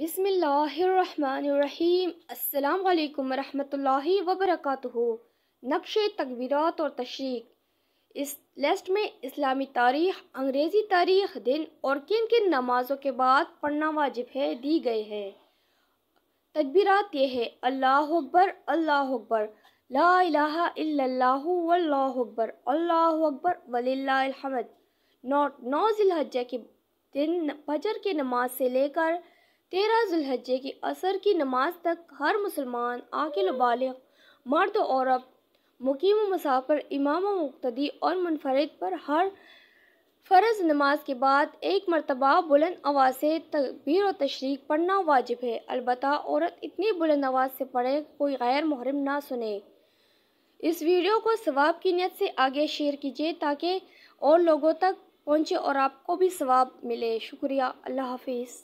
बिसमीम् अल्लाम वरहमतुल्लाहि वबरकatuhu नक्श तकबीरत और तशरीक इस लिस्ट में इस्लामी तारीख अंग्रेज़ी तारीख दिन और किन किन नमाज़ों के बाद पढ़ना वाजिब है दी गई है तकबीरत ये है अल्लाह अकबर अल्लाह अकबर ला अकबर अल्लाह अकबर वलिल्लाहमद नौ नौ जिलहजा के दिन फजर की नमाज से लेकर तेरह जुल्हजे की असर की नमाज तक हर मुसलमान आकिल बालिग मर्द औरत मुकीम मुसाफर इमाम मुक्तदी और मुनफरद पर हर फ़र्ज़ नमाज के बाद एक मरतबा बुलंद आवाज़ से तकबीर और तशरीक पढ़ना वाजिब है अलबत् औरत इतनी बुलंद आवाज़ से पढ़े कोई गैर मुहरम ना सुने इस वीडियो को सवाब की नीयत से आगे शेयर कीजिए ताकि और लोगों तक पहुँचे और आपको भी सवाब मिले शुक्रिया अल्लाह हाफिज़